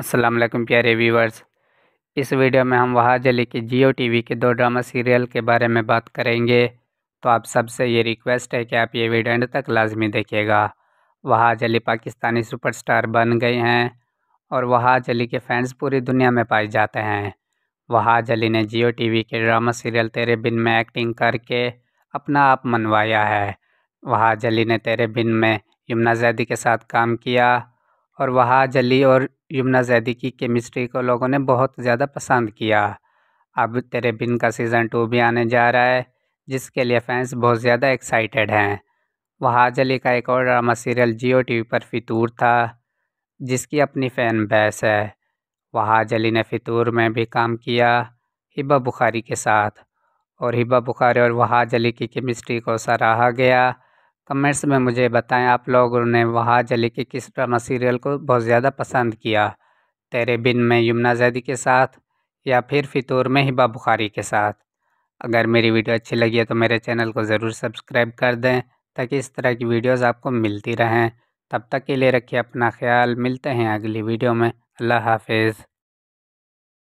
वालेकुम प्यारे व्यूवर्स इस वीडियो में हम वहाँ जली के जियो वी के दो ड्रामा सीरियल के बारे में बात करेंगे तो आप सबसे ये रिक्वेस्ट है कि आप ये वीडियो एंड तक लाजमी देखिएगा वहाज अली पाकिस्तानी सुपरस्टार बन गए हैं और वहाँ जली के फैंस पूरी दुनिया में पाए जाते हैं वहाज अली ने जियो वी के ड्रामा सीरियल तेरे बिन में एक्टिंग करके अपना आप मनवाया है वहाज अली ने तेरे बिन में यमुना जैदी के साथ काम किया और वहाँ जली और यमुना जैदी की केमिस्ट्री को लोगों ने बहुत ज़्यादा पसंद किया अब तेरे बिन का सीज़न टू भी आने जा रहा है जिसके लिए फैंस बहुत ज़्यादा एक्साइटेड हैं वहाँ जली का एक और ड्रामा सीरियल जियो टी पर फितूर था जिसकी अपनी फ़ैन बैस है वहाँ जली ने फितूर में भी काम किया हिबा बुखारी के साथ और हिबा बुखारी और वहाँ जली की केमिस्ट्री को सराहा गया कमेंट्स में मुझे बताएं आप लोगों ने वहाँ जली के किस ड्रामा सीरियल को बहुत ज़्यादा पसंद किया तेरे बिन में यमुना जैदी के साथ या फिर फितूर में हिबा बुखारी के साथ अगर मेरी वीडियो अच्छी लगी है तो मेरे चैनल को ज़रूर सब्सक्राइब कर दें ताकि इस तरह की वीडियोज़ आपको मिलती रहें तब तक के लिए रखिए अपना ख्याल मिलते हैं अगली वीडियो में अल्लाह हाफिज़